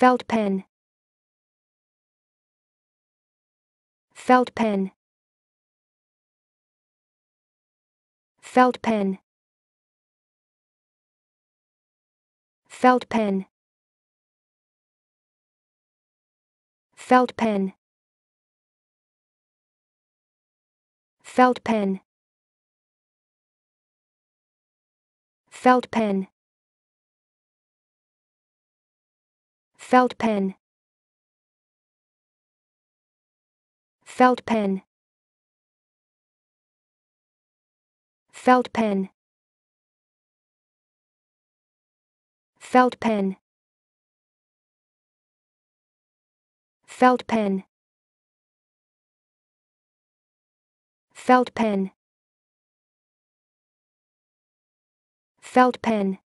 felt pen felt pen felt pen felt pen felt pen felt pen felt pen felt pen felt pen felt pen felt pen felt pen felt pen felt pen